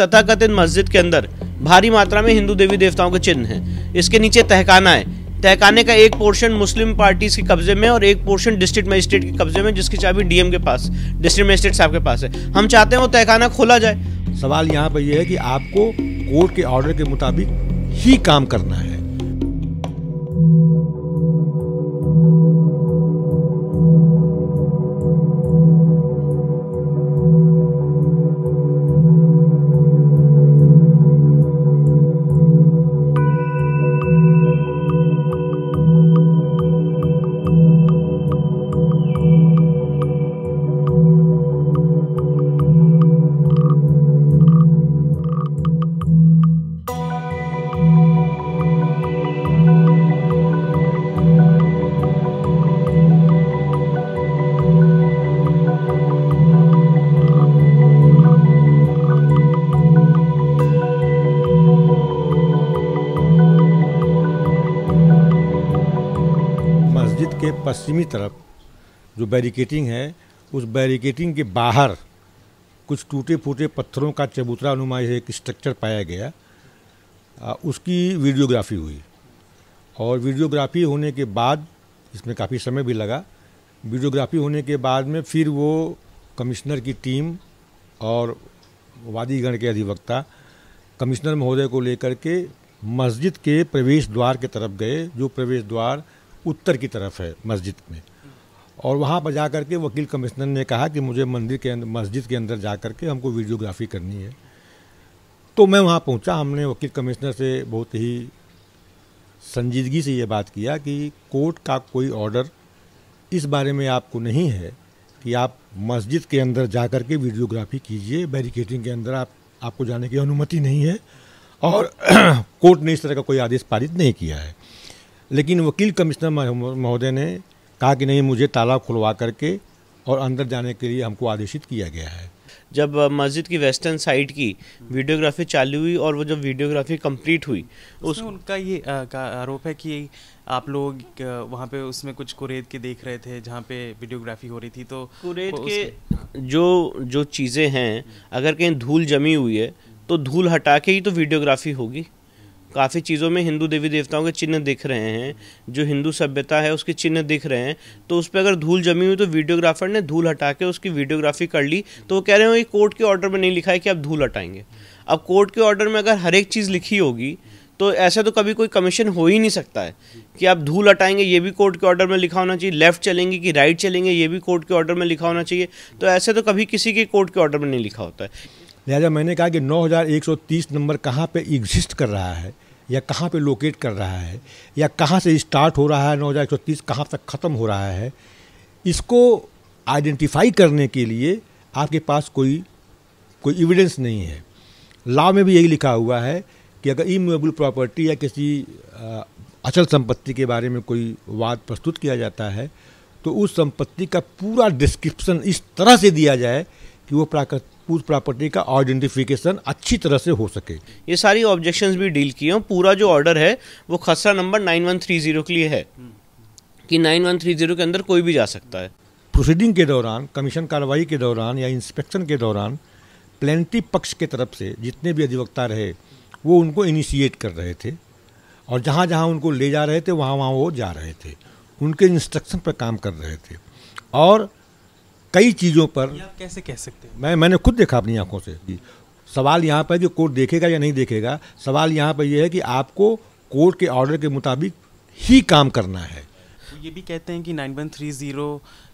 तथाकथित मस्जिद के अंदर भारी मात्रा में हिंदू देवी देवताओं के चिन्ह हैं इसके नीचे तहखाना है तहखाने का एक पोर्शन मुस्लिम पार्टीज के कब्जे में और एक पोर्शन डिस्ट्रिक्ट मजिस्ट्रेट के कब्जे में जिसकी चाबी डीएम के पास डिस्ट्रिक्ट मजिस्ट्रेट साहब के पास है हम चाहते हैं वो तहखाना खोला जाए सवाल यहाँ पर यह है कि आपको कोर्ट के ऑर्डर के मुताबिक ही काम करना है मस्जिद के पश्चिमी तरफ जो बैरिकेटिंग है उस बैरिकेटिंग के बाहर कुछ टूटे फूटे पत्थरों का चबूतरा नुमा एक स्ट्रक्चर पाया गया आ, उसकी वीडियोग्राफी हुई और वीडियोग्राफी होने के बाद इसमें काफ़ी समय भी लगा वीडियोग्राफी होने के बाद में फिर वो कमिश्नर की टीम और वादीगण के अधिवक्ता कमिश्नर महोदय को लेकर के मस्जिद के प्रवेश द्वार के तरफ गए जो प्रवेश द्वार उत्तर की तरफ है मस्जिद में और वहाँ पर जा कर के वकील कमिश्नर ने कहा कि मुझे मंदिर के अंदर मस्जिद के अंदर जा कर के हमको वीडियोग्राफी करनी है तो मैं वहाँ पहुँचा हमने वकील कमिश्नर से बहुत ही संजीदगी से ये बात किया कि कोर्ट का कोई ऑर्डर इस बारे में आपको नहीं है कि आप मस्जिद के अंदर जा कर के वीडियोग्राफी कीजिए बैरिकेटिंग के अंदर आप आपको जाने की अनुमति नहीं है और कोर्ट ने इस तरह का कोई आदेश पारित नहीं किया है लेकिन वकील कमिश्नर महोदय ने कहा कि नहीं मुझे ताला खुलवा करके और अंदर जाने के लिए हमको आदेशित किया गया है जब मस्जिद की वेस्टर्न साइड की वीडियोग्राफी चालू हुई और वो जब वीडियोग्राफी कंप्लीट हुई उस उनका ये आरोप है कि आप लोग वहाँ पे उसमें कुछ कुरेद के देख रहे थे जहाँ पे वीडियोग्राफी हो रही थी तो कुरेद के जो जो चीज़ें हैं अगर कहीं धूल जमी हुई है तो धूल हटा के ही तो वीडियोग्राफी होगी काफ़ी चीज़ों में हिंदू देवी देवताओं के चिन्ह दिख रहे हैं जो हिंदू सभ्यता है उसके चिन्ह दिख रहे हैं तो उस पर अगर धूल जमी हुई तो वीडियोग्राफर ने धूल हटा के उसकी वीडियोग्राफी कर ली तो वो कह रहे हो ये कोर्ट के ऑर्डर में नहीं लिखा है कि आप धूल हटाएंगे अब कोर्ट के ऑर्डर में अगर हर एक चीज़ लिखी होगी तो ऐसा तो कभी कोई कमीशन हो ही नहीं सकता है कि आप धूल हटाएंगे ये भी कोर्ट के ऑर्डर में लिखा होना चाहिए लेफ्ट चलेंगे कि राइट चलेंगे ये भी कोर्ट के ऑर्डर में लिखा होना चाहिए तो ऐसे तो कभी किसी के कोर्ट के ऑर्डर में नहीं लिखा होता है लिहाजा मैंने कहा कि 9130 नंबर कहाँ पे एग्जिस्ट कर रहा है या कहाँ पे लोकेट कर रहा है या कहाँ से स्टार्ट हो रहा है 9130 कहाँ तक ख़त्म हो रहा है इसको आइडेंटिफाई करने के लिए आपके पास कोई कोई एविडेंस नहीं है लॉ में भी यही लिखा हुआ है कि अगर इमूवेबल प्रॉपर्टी या किसी अचल संपत्ति के बारे में कोई वाद प्रस्तुत किया जाता है तो उस संपत्ति का पूरा डिस्क्रिप्शन इस तरह से दिया जाए कि वो प्राकृत उस प्रॉपर्टी का आइडेंटिफिकेशन अच्छी तरह से हो सके ये सारी ऑब्जेक्शंस भी डील किए पूरा जो ऑर्डर है वो खसरा number nine one three zero के लिए है कि नाइन वन थ्री जीरो के अंदर कोई भी जा सकता है प्रोसीडिंग के दौरान कमीशन कार्रवाई के दौरान या इंस्पेक्शन के दौरान प्लेंटी पक्ष के तरफ से जितने भी अधिवक्ता रहे वो उनको इनिशिएट कर रहे थे और जहाँ जहाँ उनको ले जा रहे थे वहाँ वहाँ वो जा रहे थे उनके इंस्ट्रक्शन पर काम कर रहे थे और कई चीज़ों पर आप कैसे कह सकते हैं मैं मैंने खुद देखा अपनी आंखों से जी सवाल यहाँ पर जो कोर्ट देखेगा या नहीं देखेगा सवाल यहाँ पर यह है कि आपको कोर्ट के ऑर्डर के मुताबिक ही काम करना है तो ये भी कहते हैं कि 9130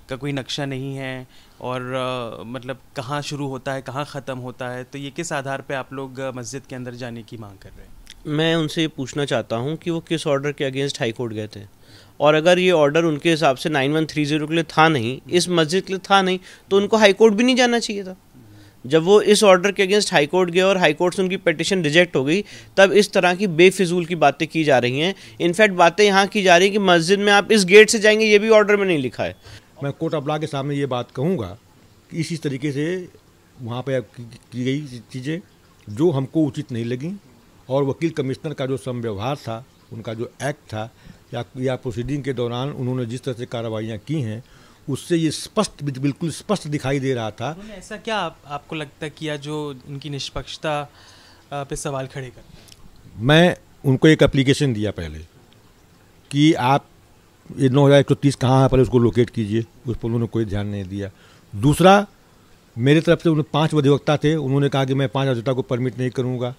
का कोई नक्शा नहीं है और आ, मतलब कहाँ शुरू होता है कहाँ ख़त्म होता है तो ये किस आधार पे आप लोग मस्जिद के अंदर जाने की मांग कर रहे हैं मैं उनसे ये पूछना चाहता हूँ कि वो किस ऑर्डर के अगेंस्ट हाई कोर्ट गए थे और अगर ये ऑर्डर उनके हिसाब से नाइन वन थ्री जीरो के लिए था नहीं इस मस्जिद के लिए था नहीं तो उनको हाई कोर्ट भी नहीं जाना चाहिए था जब वो इस ऑर्डर के अगेंस्ट हाई कोर्ट गए और हाई कोर्ट से उनकी पटिशन रिजेक्ट हो गई तब इस तरह की बेफिजूल की बातें की जा रही हैं इनफैक्ट बातें यहाँ की जा रही हैं कि मस्जिद में आप इस गेट से जाएंगे ये भी ऑर्डर में नहीं लिखा है मैं कोर्ट अबला के सामने ये बात कहूँगा कि इसी तरीके से वहाँ पर की गई चीज़ें जो हमको उचित नहीं लगी और वकील कमिश्नर का जो समव्यवहार था उनका जो एक्ट था या या प्रोसीडिंग के दौरान उन्होंने जिस तरह से कार्रवाइयाँ की हैं उससे ये स्पष्ट बिल्कुल स्पष्ट दिखाई दे रहा था ऐसा क्या आप, आपको लगता किया जो उनकी निष्पक्षता पे सवाल खड़े कर मैं उनको एक एप्लीकेशन दिया पहले कि आप ये नौ हज़ार एक सौ तीस कहाँ है पहले उसको लोकेट कीजिए उस पर उन्होंने कोई ध्यान नहीं दिया दूसरा मेरे तरफ से उन्होंने पाँच अधिवक्ता थे उन्होंने कहा कि मैं पाँच अधिवक्ता को परमिट नहीं करूँगा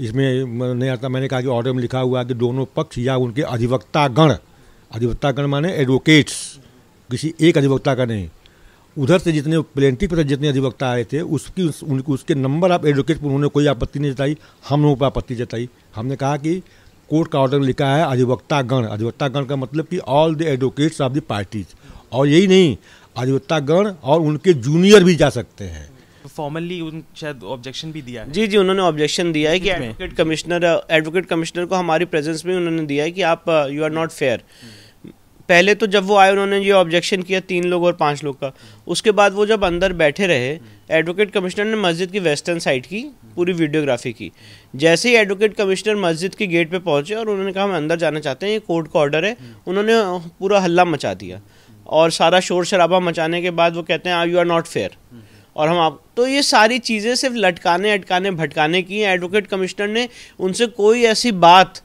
इसमें नहीं आता मैंने कहा कि ऑर्डर में लिखा हुआ है कि दोनों पक्ष या उनके अधिवक्तागण अधिवक्तागण माने एडवोकेट्स किसी एक अधिवक्ता का नहीं उधर से जितने प्लेंटी पर जितने अधिवक्ता आए थे उसकी उस, उसके नंबर आप एडवोकेट पर उन्होंने कोई आपत्ति नहीं जताई हम लोगों पर आपत्ति जताई हमने कहा कि कोर्ट का ऑर्डर लिखा है अधिवक्तागण अधिवक्तागण का मतलब कि all the advocates of the parties और यही नहीं अधिवक्तागण और उनके जूनियर भी जा सकते हैं फॉर्मली उन शायद ऑब्जेक्शन भी दिया है जी जी उन्होंने ऑब्जेक्शन दिया है कि एडवोकेट कमिश्नर एडवोकेट कमिश्नर को हमारी प्रेजेंस में उन्होंने दिया है कि आप यू आर नॉट फेयर पहले तो जब वो आए उन्होंने ये ऑब्जेक्शन किया तीन लोग और पांच लोग का उसके बाद वो जब अंदर बैठे रहे एडवोकेट कमिश्नर ने मस्जिद की वेस्टर्न साइड की पूरी वीडियोग्राफी की जैसे ही एडवोकेट कमिश्नर मस्जिद के गेट पे पहुंचे और उन्होंने कहा हम अंदर जाना चाहते हैं ये कोर्ट का ऑर्डर है उन्होंने uh, पूरा हल्ला मचा दिया और सारा शोर शराबा मचाने के बाद वो कहते हैं यू आर नॉट फेयर और हम आप तो ये सारी चीज़ें सिर्फ लटकाने अटकाने भटकाने की हैं एडवोकेट कमिश्नर ने उनसे कोई ऐसी बात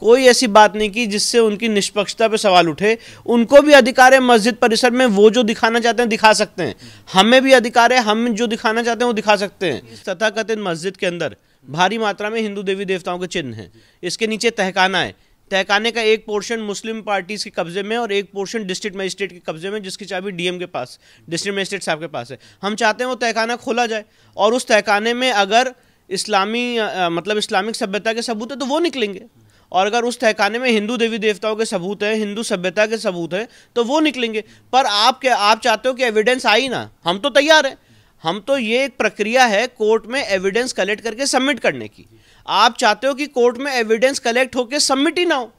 कोई ऐसी बात नहीं की जिससे उनकी निष्पक्षता पे सवाल उठे उनको भी अधिकार है मस्जिद परिसर में वो जो दिखाना चाहते हैं दिखा सकते हैं हमें भी अधिकार है हम जो दिखाना चाहते हैं वो दिखा सकते हैं तथाकथित मस्जिद के अंदर भारी मात्रा में हिंदू देवी देवताओं के चिन्ह हैं इसके नीचे तहकाना है तहखाने का एक पोर्शन मुस्लिम पार्टीज़ के कब्ज़े में और एक पोर्शन डिस्ट्रिक्ट मजिस्ट्रेट के कब्ज़े में जिसकी चाबी डीएम के पास डिस्ट्रिक्ट मजिस्ट्रेट साहब के पास है हम चाहते हैं वो तहखाना खोला जाए और उस तहखाने में अगर इस्लामी आ, मतलब इस्लामिक सभ्यता के सबूत है तो वो निकलेंगे और अगर उस तहखाने में हिंदू देवी देवताओं के सबूत हैं हिंदू सभ्यता के सबूत हैं तो वो निकलेंगे पर आप क्या आप चाहते हो कि एविडेंस आई ना हम तो तैयार हैं हम तो ये एक प्रक्रिया है कोर्ट में एविडेंस कलेक्ट करके सबमिट करने की आप चाहते हो कि कोर्ट में एविडेंस कलेक्ट होकर सबमिट ही ना हो